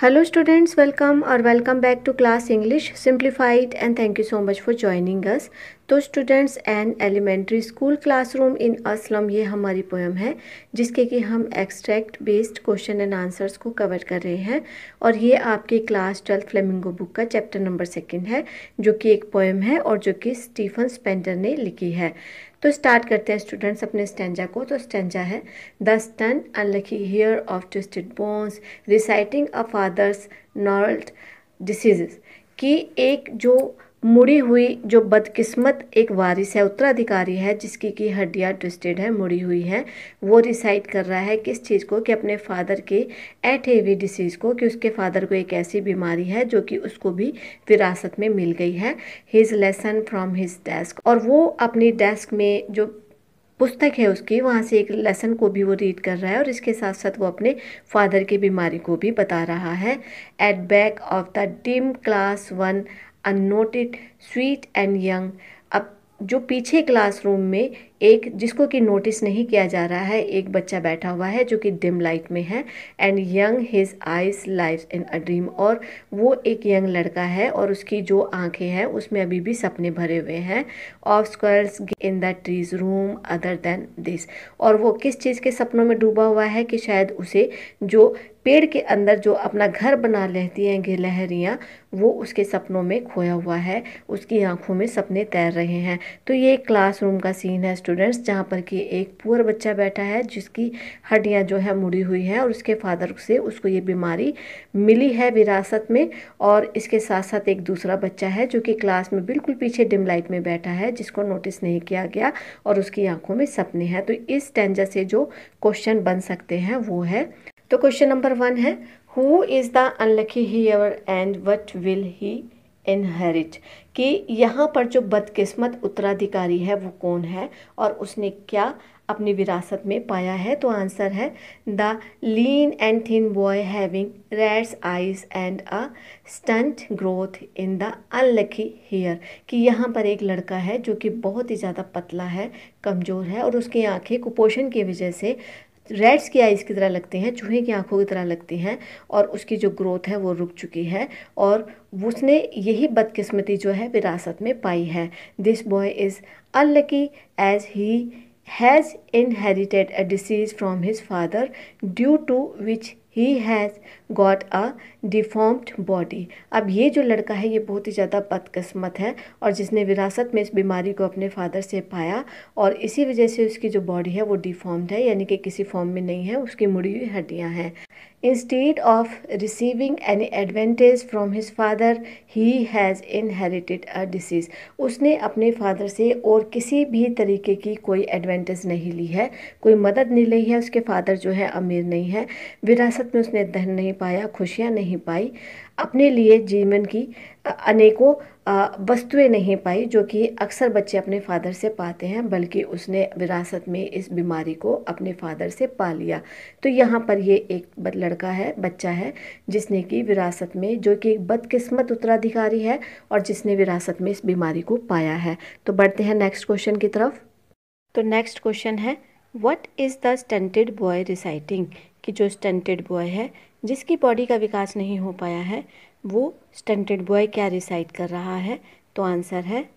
Hello students welcome और welcome back to class English simplified and thank you so much for joining us तो students and elementary school classroom in a slum ये हमारी poem है जिसके कि हम extract based question and answers को cover कर रहे हैं और ये आपकी क्लास ट्वेल्थ फ्लेमिंगो बुक का चैप्टर नंबर सेकेंड है जो कि एक पोएम है और जो कि स्टीफन स्पेंडर ने लिखी है तो स्टार्ट करते हैं स्टूडेंट्स अपने स्टेंजा को तो स्टेंजा है the stunted unlucky heir of twisted bones reciting a father's gnarled diseases कि एक जो मुड़ी हुई जो बदकिस्मत एक वारिस है उत्तराधिकारी है जिसकी की हड्डियाँ ट्विस्टेड है मुड़ी हुई है वो डिसाइड कर रहा है किस चीज़ को कि अपने फादर के एट हेवी डिसीज़ को कि उसके फादर को एक ऐसी बीमारी है जो कि उसको भी विरासत में मिल गई है his lesson from his desk और वो अपनी डेस्क में जो पुस्तक है उसकी वहाँ से एक लेसन को भी वो रीड कर रहा है और इसके साथ साथ वो अपने फादर की बीमारी को भी बता रहा है at back of the dim class one unnoted sweet and young अब जो पीछे क्लासरूम में एक जिसको कि नोटिस नहीं किया जा रहा है एक बच्चा बैठा हुआ है जो कि डिम लाइट में है and young his eyes life in a dream और वो एक यंग लड़का है और उसकी जो आंखें हैं उसमें अभी भी सपने भरे हुए हैं of squirrels in the trees room other than this और वो किस चीज़ के सपनों में डूबा हुआ है कि शायद उसे जो पेड़ के अंदर जो अपना घर बना लेती हैं गिलहरियाँ वो उसके सपनों में खोया हुआ है उसकी आंखों में सपने तैर रहे हैं तो ये क्लासरूम का सीन है स्टूडेंट स्टूडेंट्स जहाँ पर कि एक पुअर बच्चा बैठा है जिसकी हड्डियाँ जो है मुड़ी हुई हैं और उसके फादर से उसको ये बीमारी मिली है विरासत में और इसके साथ साथ एक दूसरा बच्चा है जो कि क्लास में बिल्कुल पीछे डिम लाइट में बैठा है जिसको नोटिस नहीं किया गया और उसकी आंखों में सपने हैं तो इस टेंजर से जो क्वेश्चन बन सकते हैं वो है तो क्वेश्चन नंबर वन है who is the unlucky heir and what will he inherit कि यहाँ पर जो बदकिस्मत उत्तराधिकारी है वो कौन है और उसने क्या अपनी विरासत में पाया है तो आंसर है the lean and thin boy having red eyes and a stunt growth in the unlucky heir कि यहाँ पर एक लड़का है जो कि बहुत ही ज़्यादा पतला है कमज़ोर है और उसकी आंखें कुपोषण की वजह से रेड्स की आइज़ की तरह लगते हैं चूहे की आंखों की तरह लगते हैं और उसकी जो ग्रोथ है वो रुक चुकी है और उसने यही बदकिस्मती जो है विरासत में पाई है this boy is unlucky as he has inherited a disease from his father due to which he has got a deformed body अब ये जो लड़का है ये बहुत ही ज़्यादा बदकस्मत है और जिसने विरासत में इस बीमारी को अपने फादर से पाया और इसी वजह से उसकी जो बॉडी है वो डिफॉर्म्ड है यानी कि किसी फॉर्म में नहीं है उसकी मुड़ी हुई हड्डियाँ हैं Instead of receiving any advantage from his father, he has inherited a disease. उसने अपने फादर से और किसी भी तरीके की कोई एडवांटेज नहीं ली है कोई मदद नहीं ली है उसके फादर जो है अमीर नहीं है विरासत में उसने धन नहीं पाया खुशियाँ नहीं पाई अपने लिए जीवन की अनेकों वस्तुएं नहीं पाई जो कि अक्सर बच्चे अपने फादर से पाते हैं बल्कि उसने विरासत में इस बीमारी को अपने फादर से पा लिया तो यहाँ पर ये एक लड़का है बच्चा है जिसने कि विरासत में जो कि एक बदकिस्मत उत्तराधिकारी है और जिसने विरासत में इस बीमारी को पाया है तो बढ़ते हैं नेक्स्ट क्वेश्चन की तरफ तो नेक्स्ट क्वेश्चन है what is the stunted boy reciting कि जो स्टेंटेड बॉय है जिसकी बॉडी का विकास नहीं हो पाया है वो स्टेंटेड बॉय क्या रिसाइड कर रहा है तो आंसर है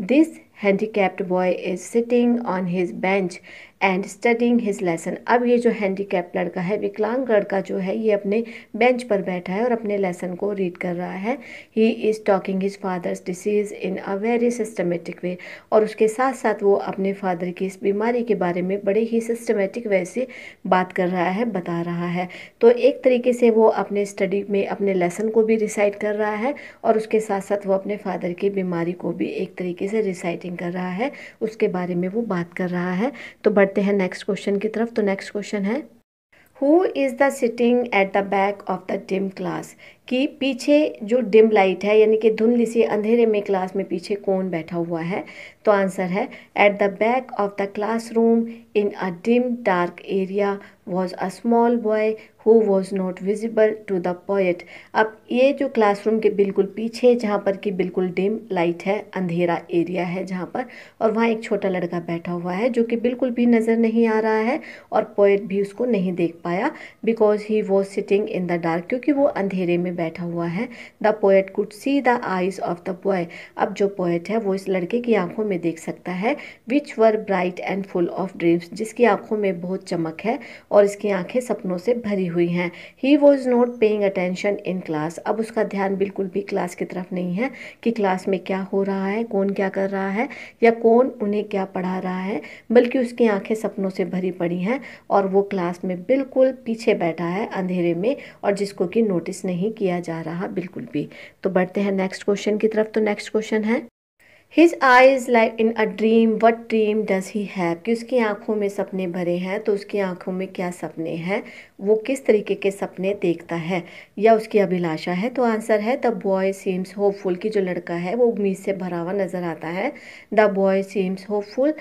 this handy handicapped boy is sitting on his bench and studying his lesson अब ये जो हैंडी हैंडीकैप लड़का है विकलांग लड़का जो है ये अपने बेंच पर बैठा है और अपने लेसन को रीड कर रहा है he is talking his father's disease in a very systematic way और उसके साथ साथ वो अपने फादर की इस बीमारी के बारे में बड़े ही सिस्टमेटिक वे से बात कर रहा है बता रहा है तो एक तरीके से वो अपने स्टडी में अपने लेसन को भी रिसाइड कर रहा है और उसके साथ साथ वो अपने फादर की बीमारी को भी एक तरीके से रिसाइटिंग कर रहा है उसके बारे में वो बात कर रहा है तो बढ़ते हैं नेक्स्ट क्वेश्चन की तरफ तो नेक्स्ट क्वेश्चन है who is the sitting at the back of the dim class कि पीछे जो डिम लाइट है यानी कि धुंधली सी अंधेरे में क्लास में पीछे कौन बैठा हुआ है तो आंसर है at the back of the classroom in a dim dark area was a small boy who was not visible to the poet अब ये जो क्लासरूम के बिल्कुल पीछे जहाँ पर कि बिल्कुल डिम लाइट है अंधेरा एरिया है जहाँ पर और वहाँ एक छोटा लड़का बैठा हुआ है जो कि बिल्कुल भी नज़र नहीं आ रहा है और पोइट भी उसको नहीं देख पाया because he was sitting in the dark क्योंकि वो अंधेरे में में बैठा हुआ है the poet could see the eyes of the boy अब जो पोएट है वो इस लड़के की आंखों में देख सकता है which were bright and full of dreams जिसकी आंखों में बहुत चमक है और इसकी आंखें सपनों से भरी हुई हैं he was not paying attention in class अब उसका ध्यान बिल्कुल भी क्लास की तरफ नहीं है कि क्लास में क्या हो रहा है कौन क्या कर रहा है या कौन उन्हें क्या पढ़ा रहा है बल्कि उसकी आंखें सपनों से भरी पड़ी हैं और वो क्लास में बिल्कुल पीछे बैठा है अंधेरे में और जिसको कि नोटिस नहीं किया किया जा रहा बिल्कुल भी तो बढ़ते हैं नेक्स्ट क्वेश्चन की तरफ तो नेक्स्ट क्वेश्चन है his eyes like in a dream what dream does he have कि उसकी आंखों में सपने भरे हैं तो उसकी आंखों में क्या सपने हैं वो किस तरीके के सपने देखता है या उसकी अभिलाषा है तो आंसर है द बॉय सीम्स होपफुल कि जो लड़का है वो उम्मीद से भरा हुआ नज़र आता है the boy seems hopeful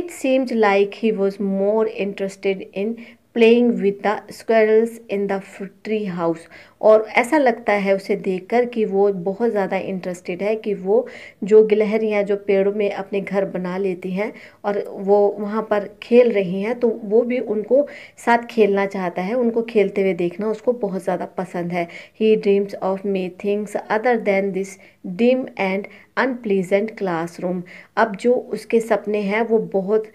it seems like he was more interested in playing with the squirrels in the tree house और ऐसा लगता है उसे देखकर कि वो बहुत ज़्यादा इंटरेस्टेड है कि वो जो गिलहरियाँ जो पेड़ों में अपने घर बना लेती हैं और वो वहाँ पर खेल रही हैं तो वो भी उनको साथ खेलना चाहता है उनको खेलते हुए देखना उसको बहुत ज़्यादा पसंद है he dreams of may things other than this dim and unpleasant classroom अब जो उसके सपने हैं वो बहुत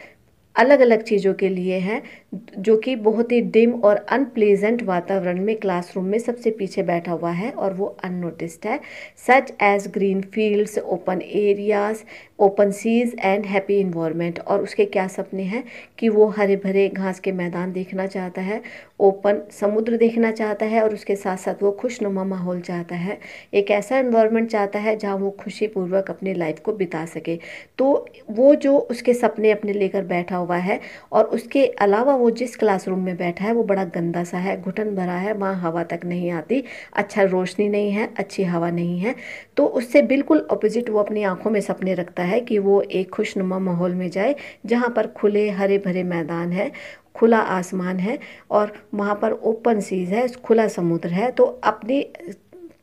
अलग अलग चीज़ों के लिए हैं जो कि बहुत ही डिम और अनप्लेजेंट वातावरण में क्लासरूम में सबसे पीछे बैठा हुआ है और वो अननोटिस्ड है such as green fields open areas open seas and happy environment और उसके क्या सपने हैं कि वो हरे भरे घास के मैदान देखना चाहता है ओपन समुद्र देखना चाहता है और उसके साथ साथ वो खुशनुमा माहौल चाहता है एक ऐसा इन्वायरमेंट चाहता है जहाँ वो खुशीपूर्वक अपनी लाइफ को बिता सके तो वो जो उसके सपने अपने लेकर बैठा हुआ है और उसके अलावा वो वो जिस क्लासरूम में बैठा है वो बड़ा गंदा सा है घुटन भरा है वहाँ हवा तक नहीं आती अच्छा रोशनी नहीं है अच्छी हवा नहीं है तो उससे बिल्कुल अपोजिट वो अपनी आँखों में सपने रखता है कि वो एक खुशनुमा माहौल में जाए जहाँ पर खुले हरे भरे मैदान है खुला आसमान है और वहाँ पर ओपन सीज है खुला समुद्र है तो अपनी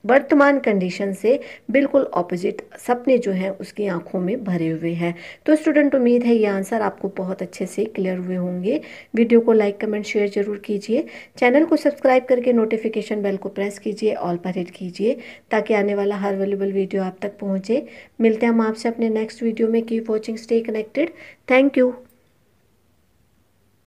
वर्तमान कंडीशन से बिल्कुल ऑपोजिट सपने जो हैं उसकी आंखों में भरे हुए हैं तो स्टूडेंट उम्मीद है ये आंसर आपको बहुत अच्छे से क्लियर हुए होंगे वीडियो को लाइक कमेंट शेयर जरूर कीजिए चैनल को सब्सक्राइब करके नोटिफिकेशन बेल को प्रेस कीजिए ऑल पर हिट कीजिए ताकि आने वाला हर वेलेबल वीडियो आप तक पहुँचे मिलते हैं हम आपसे अपने नेक्स्ट वीडियो में keep watching stay connected thank you